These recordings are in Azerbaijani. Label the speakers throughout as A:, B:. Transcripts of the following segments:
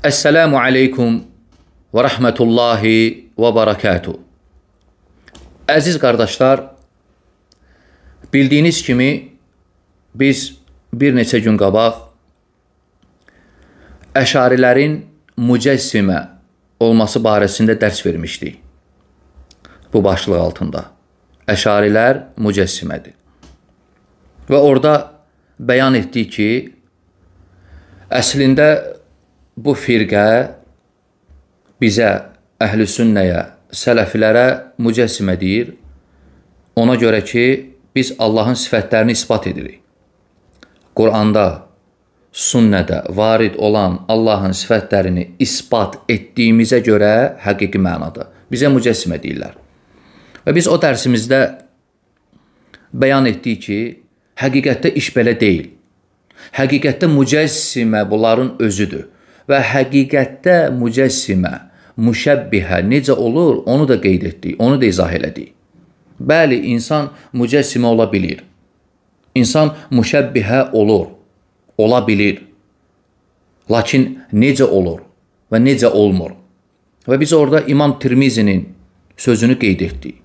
A: Esselamu aleykum və rəhmətullahi və barakatuh. Əziz qardaşlar, bildiyiniz kimi biz bir neçə gün qabaq əşarilərin mücəssimə olması barəsində dərs vermişdik. Bu başlıq altında. Əşarilər mücəssimədir. Və orada bəyan etdik ki, əslində bu firqə bizə, əhl-i sünnəyə, sələfilərə mücəssimə deyir, ona görə ki, biz Allahın sifətlərini ispat edirik. Quranda, sünnədə varid olan Allahın sifətlərini ispat etdiyimizə görə həqiqi mənada bizə mücəssimə deyirlər. Və biz o dərsimizdə bəyan etdik ki, həqiqətdə iş belə deyil. Həqiqətdə mücəssimə bunların özüdür və həqiqətdə mücəssimə, müşəbbihə necə olur, onu da qeyd etdik, onu da izah elədik. Bəli, insan mücəssimə ola bilir. İnsan müşəbbihə olur, ola bilir. Lakin necə olur və necə olmur? Və biz orada İmam Tirmizinin sözünü qeyd etdik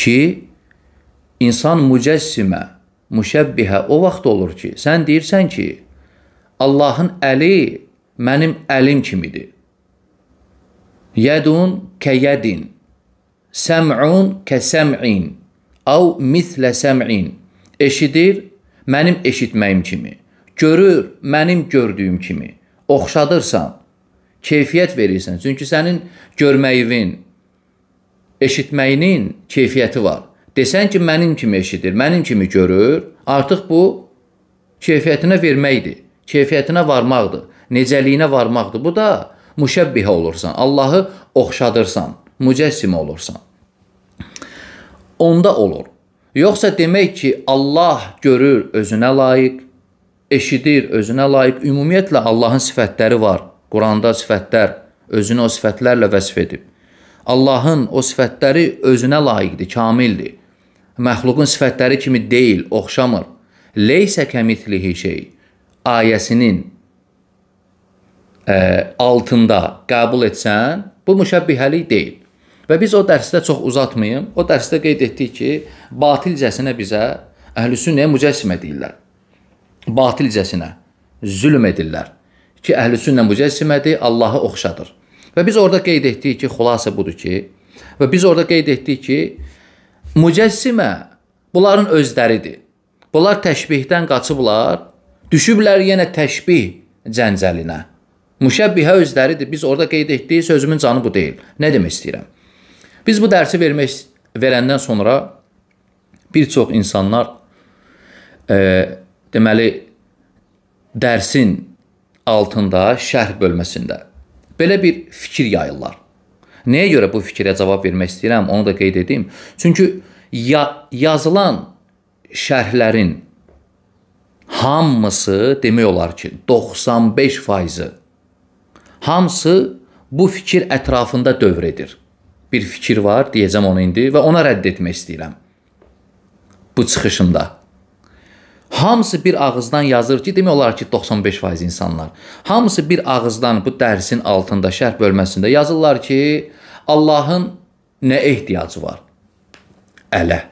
A: ki, insan mücəssimə, müşəbbihə o vaxt olur ki, sən deyirsən ki, Allahın əli mənim əlim kimidir. Yədun kəyədin, səm'un kəsəm'in, av mislə səm'in. Eşidir mənim eşitməyim kimi, görür mənim gördüyüm kimi. Oxşadırsan, keyfiyyət verirsən. Çünki sənin görməyinin, eşitməyinin keyfiyyəti var. Desən ki, mənim kimi eşidir, mənim kimi görür, artıq bu keyfiyyətinə verməkdir, keyfiyyətinə varmaqdır necəliyinə varmaqdır. Bu da müşəbbihə olursan, Allahı oxşadırsan, mücəssim olursan. Onda olur. Yoxsa demək ki, Allah görür özünə layiq, eşidir özünə layiq. Ümumiyyətlə Allahın sifətləri var. Quranda sifətlər özünü o sifətlərlə vəsf edib. Allahın o sifətləri özünə layiqdir, kamildir. Məxluqun sifətləri kimi deyil, oxşamır. Leysə kəmitlihi şey ayəsinin ə, altında qəbul etsən, bu müşəbbihəlik deyil. Və biz o dərsdə çox uzatmayım. O dərsdə qeyd etdik ki, batilcəsinə bizə əhlüsünnə mücəssimə deyirlər. Batilcəsinə zülm edirlər ki, əhlüsünnə mücəssimədir, Allahı oxşadır. Və biz orada qeyd etdik ki, xülasə budur ki, və biz orada qeyd etdik ki, mücəssimə bunların özləridir. Bunlar təşbihdən qaçıblar, düşüblər yenə təşbih cəncəlinə. Müşəbbihə özləridir. Biz orada qeyd etdiyi sözümün canı bu deyil. Nə demək istəyirəm? Biz bu dərsi vermək verəndən sonra bir çox insanlar e, deməli dərsin altında şərh bölməsində belə bir fikir yayırlar. Nəyə görə bu fikrə cavab vermək istəyirəm, onu da qeyd edim. Çünki ya yazılan şərhlərin hamısı demək olar ki, 95 faizi Hamısı bu fikir ətrafında dövr edir. Bir fikir var, deyəcəm onu indi və ona rədd etmək istəyirəm. Bu çıxışımda. Hamısı bir ağızdan yazır ki, demək olar ki, 95% insanlar. Hamısı bir ağızdan bu dərsin altında, şərh bölməsində yazırlar ki, Allahın nə ehtiyacı var? Ələ.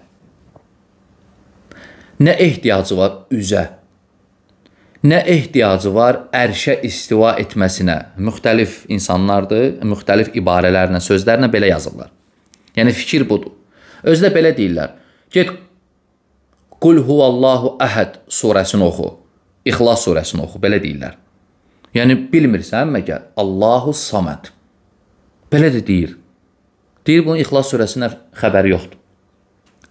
A: Nə ehtiyacı var? Üzə nə ehtiyacı var ərşə istiva etməsinə? Müxtəlif insanlardır, müxtəlif ibarələrlə, sözlərlə belə yazırlar. Yəni fikir budur. Özü də belə deyirlər. Get Qul huvallahu əhəd surəsini oxu. İxlas surəsini oxu, belə deyirlər. Yəni bilmirsən məgər Allahu Samad. Belə də deyir. Deyir bunun İxlas surəsindən xəbəri yoxdur.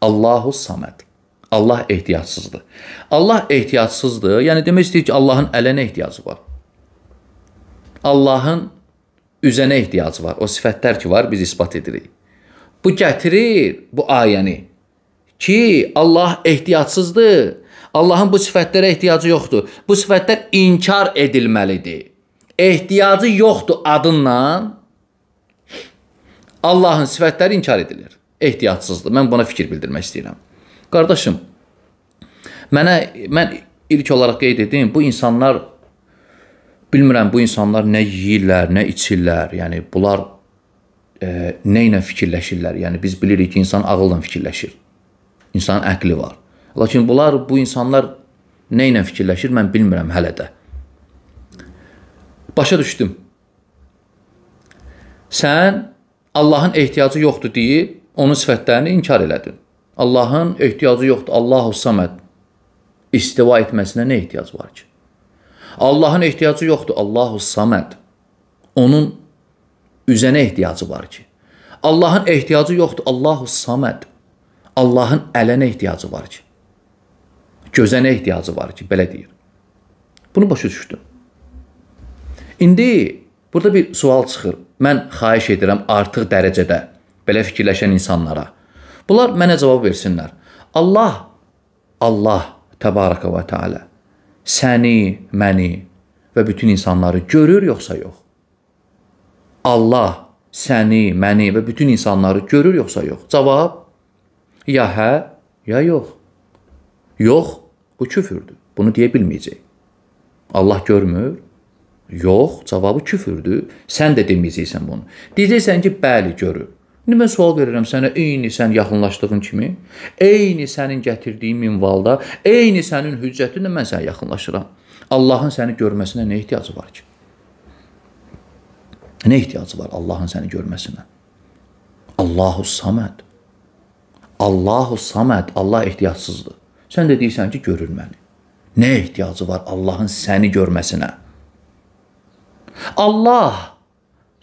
A: Allahu Samad. Allah ehtiyatsızdır. Allah ehtiyatsızdır. Yəni demək istəyir ki, Allahın ələnə ehtiyacı var. Allahın üzənə ehtiyacı var. O sifətlər ki var, biz isbat edirik. Bu gətirir bu ayəni ki, Allah ehtiyatsızdır. Allahın bu sifətlərə ehtiyacı yoxdur. Bu sifətlər inkar edilməlidir. Ehtiyacı yoxdur adınla Allahın sifətləri inkar edilir. Ehtiyatsızdır. Mən buna fikir bildirmək istəyirəm. Qardaşım, mənə mən ilk olaraq qeyd etdim, bu insanlar bilmirəm bu insanlar nə yeyirlər, nə içirlər. Yəni bunlar e, nə ilə fikirləşirlər? Yəni biz bilirik ki, insan ağılla fikirləşir. İnsanın əqli var. Lakin bunlar bu insanlar nə ilə fikirləşir, mən bilmirəm hələ də. Başa düşdüm. Sən Allahın ehtiyacı yoxdur deyib onun sifətlərini inkar elədin. Allahın ehtiyacı yoxdur. Allahu Saməd istiva etməsinə nə ehtiyac var ki? Allahın ehtiyacı yoxdur. Allahu Saməd. Onun üzənə ehtiyacı var ki. Allahın ehtiyacı yoxdur. Allahu Saməd. Allahın ələnə ehtiyacı var ki. Gözənə ehtiyacı var ki, belə deyir. Bunu başa düşdüm. İndi burada bir sual çıxır. Mən xahiş edirəm artıq dərəcədə belə fikirləşən insanlara Bunlar mənə cavab versinlər. Allah, Allah təbarəkə və təala səni, məni və bütün insanları görür yoxsa yox? Allah səni, məni və bütün insanları görür yoxsa yox? Cavab: Ya hə, ya yox. Yox, bu küfürdür. Bunu deyə bilməyəcək. Allah görmür, Yox, cavabı küfürdür. Sən də deməyəcəksən bunu. Deyəcəksən ki, bəli görür. İndi mən sual verirəm sənə, eyni sən yaxınlaşdığın kimi, eyni sənin gətirdiyin minvalda, eyni sənin hüccətinlə mən sənə yaxınlaşıram. Allahın səni görməsinə nə ehtiyacı var ki? Nə ehtiyacı var Allahın səni görməsinə? Allahu Samad. Allahu Samad, Allah ehtiyacsızdır. Sən də deyirsən ki, görür məni. Nə ehtiyacı var Allahın səni görməsinə? Allah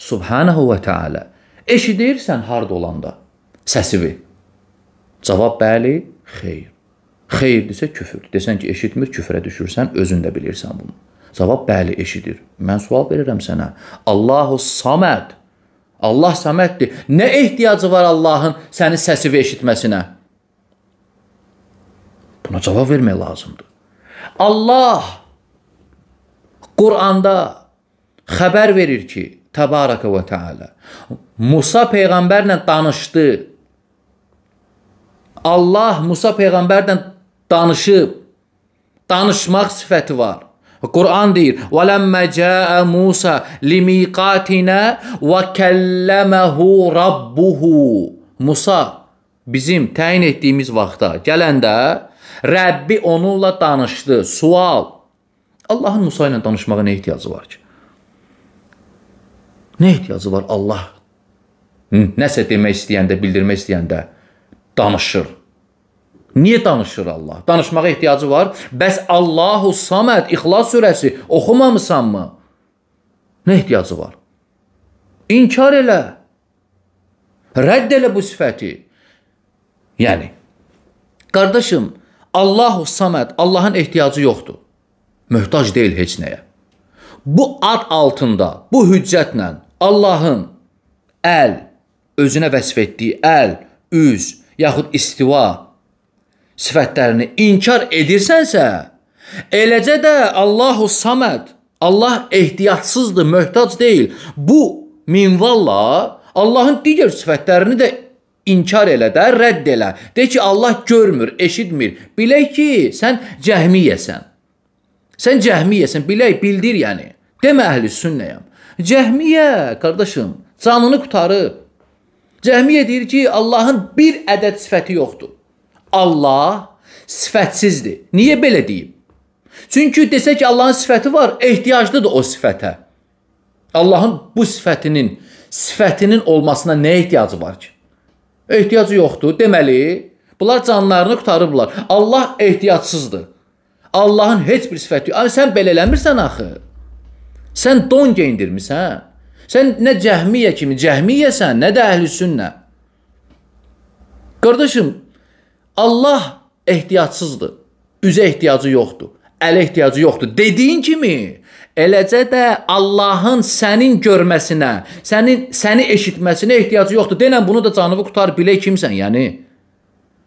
A: Subhanahu və Teala Eşidirsən harda olanda səsivi? Cavab bəli, xeyr. Xeyr desə küfür. Desən ki, eşitmir, küfrə düşürsən, özün də bilirsən bunu. Cavab bəli, eşidir. Mən sual verirəm sənə. Allahu Samad. Allah Saməddir. Nə ehtiyacı var Allahın sənin səsivi eşitməsinə? Buna cavab vermək lazımdır. Allah Quranda xəbər verir ki, Təbarəkə və Teala. Musa peyğəmbərlə danışdı. Allah Musa peyğəmbərlə danışıb. Danışmaq sifəti var. Quran deyir: "Vələmmə cəə Musa limiqatinə və kəlləməhu rabbuhu." Musa bizim təyin etdiyimiz vaxta gələndə Rəbbi onunla danışdı. Sual: Allahın Musa ilə danışmağa nə ehtiyacı var ki? Nə ehtiyacı var Allah? Nəsə demək istəyəndə, bildirmək istəyəndə danışır. Niyə danışır Allah? Danışmağa ehtiyacı var. Bəs Allahu Samad İxlas surəsi oxumamısanmı? Nə ehtiyacı var? İnkar elə. Rədd elə bu sifəti. Yəni qardaşım, Allahu Samad, Allahın ehtiyacı yoxdur. Möhtac deyil heç nəyə bu ad altında, bu hüccətlə Allahın əl özünə vəsf etdiyi əl, üz, yaxud istiva sifətlərini inkar edirsənsə, eləcə də Allahu Samad, Allah ehtiyatsızdır, möhtac deyil. Bu minvalla Allahın digər sifətlərini də inkar elə də, rədd elə. De ki, Allah görmür, eşitmir. Bilək ki, sən cəhmiyəsən. Sən cəhmiyəsən, bilək, bildir yəni. Demə əhli sünnəyəm. Cəhmiyə, qardaşım, canını qutarıb. Cəhmiyə deyir ki, Allahın bir ədəd sifəti yoxdur. Allah sifətsizdir. Niyə belə deyim? Çünki desək Allahın sifəti var, ehtiyaclıdır o sifətə. Allahın bu sifətinin, sifətinin olmasına nə ehtiyacı var ki? Ehtiyacı yoxdur. Deməli, bunlar canlarını qutarıblar. Allah ehtiyacsızdır. Allahın heç bir sifəti yox. Amma sən belə eləmirsən axı. Sən don geyindirmisən. Sən nə cəhmiyə kimi cəhmiyəsən, nə də əhlüsünnə. Qardaşım, Allah ehtiyatsızdır. Üzə ehtiyacı yoxdur. Ələ ehtiyacı yoxdur. Dediyin kimi, eləcə də Allahın sənin görməsinə, sənin səni eşitməsinə ehtiyacı yoxdur. Denən bunu da canını qutar bilə kimsən, yəni.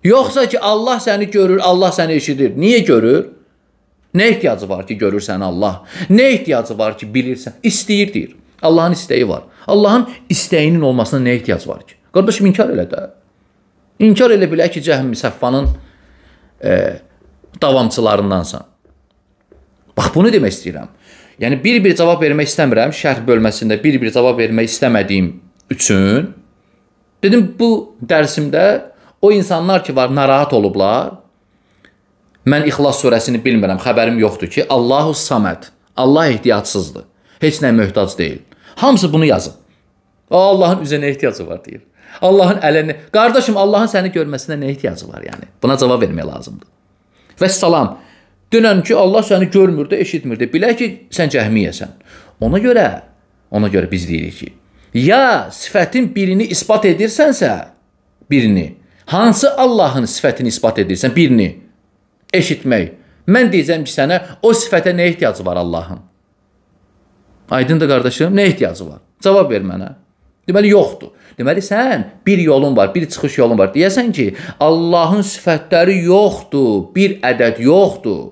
A: Yoxsa ki Allah səni görür, Allah səni eşidir. Niyə görür? Nə ehtiyacı var ki, görürsən Allah? Nə ehtiyacı var ki, bilirsən? İstəyir deyir. Allahın istəyi var. Allahın istəyinin olmasına nə ehtiyac var ki? Qardaşım, inkar elə də. İnkar elə bilək ki, Cəhm Müsəffanın e, davamçılarındansan. Bax, bunu demək istəyirəm. Yəni, bir-bir cavab vermək istəmirəm. Şərh bölməsində bir-bir cavab vermək istəmədiyim üçün dedim, bu dərsimdə o insanlar ki var, narahat olublar, Mən İxlas surəsini bilmirəm, xəbərim yoxdur ki, Allahu Samad. Allah ehtiyacsızdır. Heç nəyə möhtac deyil. Hamısı bunu yazın. Allahın üzə nə ehtiyacı var deyir. Allahın əlini, qardaşım, Allahın səni görməsinə nə ehtiyacı var yəni? Buna cavab vermək lazımdır. Və salam. Dünən ki, Allah səni görmür də, eşitmir də. Bilək ki, sən cəhmiyəsən. Ona görə, ona görə biz deyirik ki, ya sifətin birini isbat edirsənsə, birini, hansı Allahın sifətini isbat edirsən, birini eşitmək. Mən deyəcəm ki, sənə o sifətə nə ehtiyacı var Allahın? Aydındır qardaşım, nə ehtiyacı var? Cavab ver mənə. Deməli yoxdur. Deməli sən bir yolun var, bir çıxış yolun var. Deyəsən ki, Allahın sifətləri yoxdur, bir ədəd yoxdur.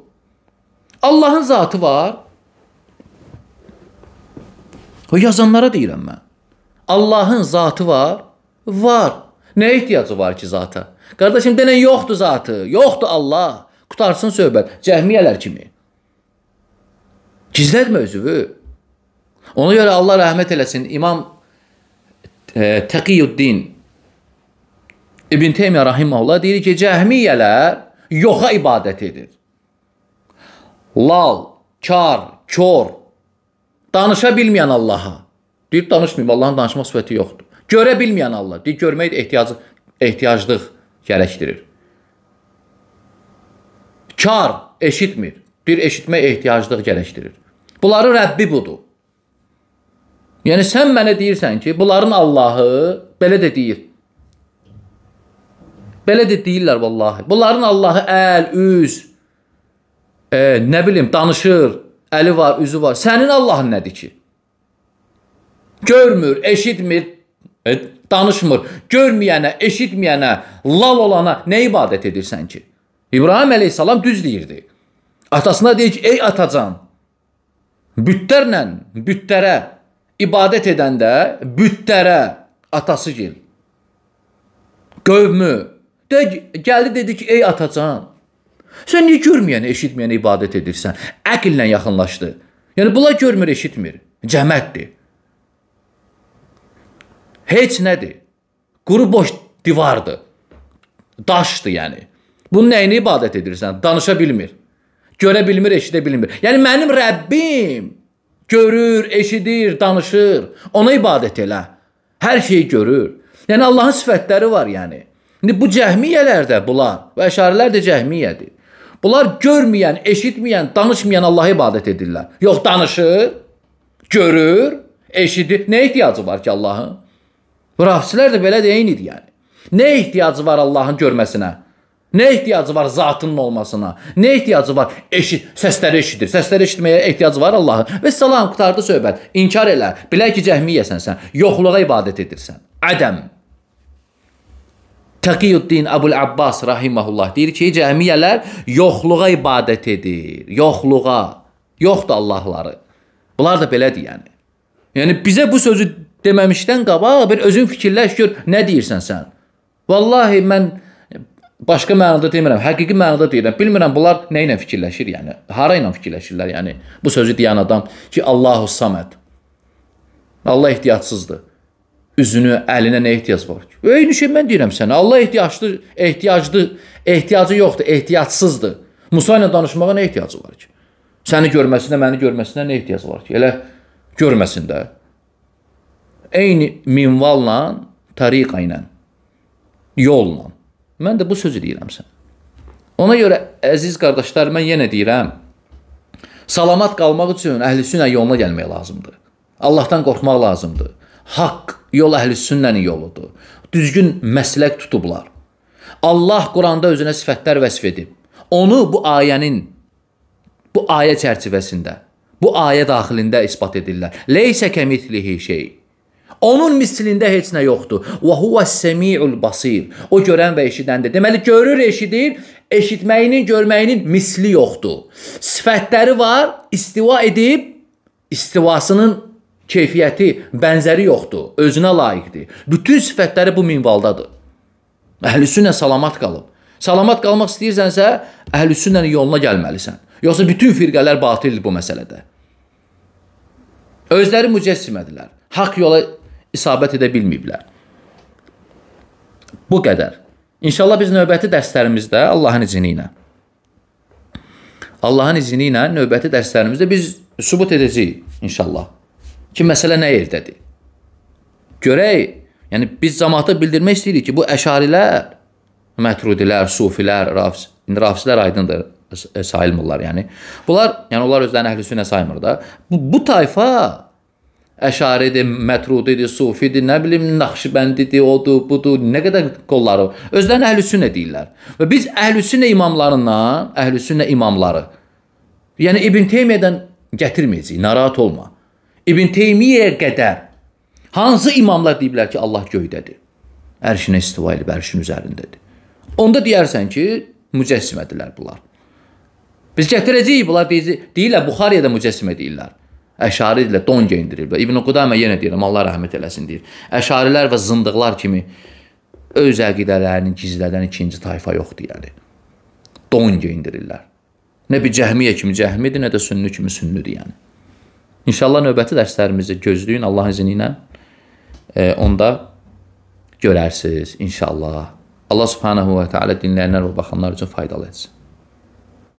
A: Allahın zatı var. O yazanlara deyirəm mən. Allahın zatı var? Var. Nə ehtiyacı var ki zata? Qardaşım denən yoxdur zatı, yoxdur Allah. Qutarsın söhbət. Cəhmiyələr kimi. Gizlətmə özünü. Ona görə Allah rəhmət eləsin İmam e, Təqiyuddin İbn Teymiyyə rahimehullah deyir ki, cəhmiyələr yoxa ibadət edir. Lal, kar, kor, danışa bilməyən Allaha. Deyir, danışmayım, Allahın danışmaq sifəti yoxdur. Görə bilməyən Allah, deyir, görmək ehtiyacı ehtiyaclıq gərəkdirir kar eşitmir. Bir eşitmə ehtiyaclıq gərəkdirir. Bunları Rəbbi budur. Yəni sən mənə deyirsən ki, bunların Allahı belə də deyir. Belə də deyirlər vallahi. Bunların Allahı əl, üz, e, nə bilim, danışır, əli var, üzü var. Sənin Allahın nədir ki? Görmür, eşitmir, e, danışmır. Görməyənə, eşitməyənə, lal olana nə ibadət edirsən ki? İbrahim əleyhissalam düz deyirdi. Atasına deyir ki, ey atacan, bütlərlə, bütlərə ibadət edəndə bütlərə atası gil. Qövmü. De, gəldi dedi ki, ey atacan, sən niyə görməyən, eşitməyən ibadət edirsən? Əqillə yaxınlaşdı. Yəni, bula görmür, eşitmir. Cəmətdir. Heç nədir. Quru boş divardır. Daşdır yəni. Bunun nəyini ibadət edirsən? Danışa bilmir. Görə bilmir, eşidə bilmir. Yəni mənim Rəbbim görür, eşidir, danışır. Ona ibadət elə. Hər şeyi görür. Yəni Allahın sifətləri var, yəni. İndi bu cəhmiyyələr də bunlar və əşarilər də cəhmiyyədir. Bunlar görməyən, eşitməyən, danışmayan Allaha ibadət edirlər. Yox, danışır, görür, eşidir. Nə ehtiyacı var ki Allahın? Rafislər də belə də eynidir yəni. Nə ehtiyacı var Allahın görməsinə? Nə ehtiyacı var zatının olmasına? Nə ehtiyacı var? Eşit, səsləri eşidir. Səsləri eşitməyə ehtiyacı var Allahın. Və salam qutardı söhbət. İnkar elə. Bilə ki, cəhmiyyəsən sən. Yoxluğa ibadət edirsən. Ədəm. Taqiyuddin Əbul Abbas rahimehullah deyir ki, cəmiyyələr yoxluğa ibadət edir. Yoxluğa. Yoxdur Allahları. Bunlar da belə deyəni. Yəni bizə bu sözü deməmişdən qabaq bir özün fikirləş gör, nə deyirsən sən? Vallahi mən başqa mənada demirəm, həqiqi mənada deyirəm. Bilmirəm bunlar nə ilə fikirləşir, yəni hara ilə fikirləşirlər, yəni bu sözü deyən adam ki, Allahu Samad. Allah ehtiyacsızdır. Üzünü, əlinə nə ehtiyac var ki? Eyni şey mən deyirəm sənə. Allah ehtiyaclı, ehtiyaclı, ehtiyacı yoxdur, ehtiyacsızdır. Musa ilə danışmağa nə ehtiyacı var ki? Səni görməsinə, məni görməsinə nə ehtiyac var ki? Elə görməsində. Eyni minvalla, tariqa ilə, yolla Mən də bu sözü deyirəm sən. Ona görə əziz qardaşlar, mən yenə deyirəm, salamat qalmaq üçün əhlüsünnə yoluna gəlmək lazımdır. Allahdan qorxmaq lazımdır. Haqq yol əhlüsünnənin yoludur. Düzgün məslək tutublar. Allah Quranda özünə sifətlər vəsf edib. Onu bu ayənin bu ayə çərçivəsində, bu ayə daxilində isbat edirlər. Leysə kəmitlihi şey. Onun mislində heç nə yoxdur. Və huves semiul basir. O görən və eşidəndir. Deməli görür, eşidir, eşitməyinin, görməyinin misli yoxdur. Sifətləri var, istiva edib istivasının keyfiyyəti, bənzəri yoxdur. Özünə layiqdir. Bütün sifətləri bu minvaldadır. Əhlüsünnə salamat qalıb. Salamat qalmaq istəyirsənsə, əhlüsünnənin yoluna gəlməlisən. Yoxsa bütün firqələr batildir bu məsələdə. Özləri mücəssimədilər. Haqq yola isabət edə bilməyiblər. Bu qədər. İnşallah biz növbəti dərslərimizdə Allahın izni ilə Allahın izni ilə növbəti dərslərimizdə biz sübut edəcəyik inşallah. Ki məsələ nə yerdədir? Görək, yəni biz cəmaata bildirmək istəyirik ki, bu əşarilər, mətrudilər, sufilər, rafs, indi rafsilər aydındır e, sayılmırlar yəni. Bunlar, yəni onlar özlərini əhlüsünnə saymır da. Bu, bu tayfa Əşaridir, mətrudidir, sufidir, nə bilim, naxşibəndidir, odur, budur, nə qədər qolları. Özlərini əhlüsünnə deyirlər. Və biz əhlüsünnə imamlarından, əhlüsünnə imamları, yəni İbn Teymiyədən gətirməyəcəyik, narahat olma. İbn Teymiyəyə qədər hansı imamlar deyiblər ki, Allah göydədir? Ərşinə istiva edib, ərşin üzərindədir. Onda deyərsən ki, mücəssimədirlər bunlar. Biz gətirəcəyik bunlar deyirlər, Buxariyada mücəssimə deyirlər. Əşari ilə don geyindiriblər. İbn Qudamə yenə deyirəm, Allah rəhmət eləsin deyir. Əşarilər və zındıqlar kimi öz əqidələrini gizlədən ikinci tayfa yoxdur yəni. Don geyindirirlər. Nə bir cəhmiyə kimi cəhmidir, nə də sünni kimi sünnidir yəni. İnşallah növbəti dərslərimizi gözləyin Allah izni ilə. E, onda görərsiniz inşallah. Allah subhanahu və təala dinləyənlər və baxanlar üçün faydalı etsin.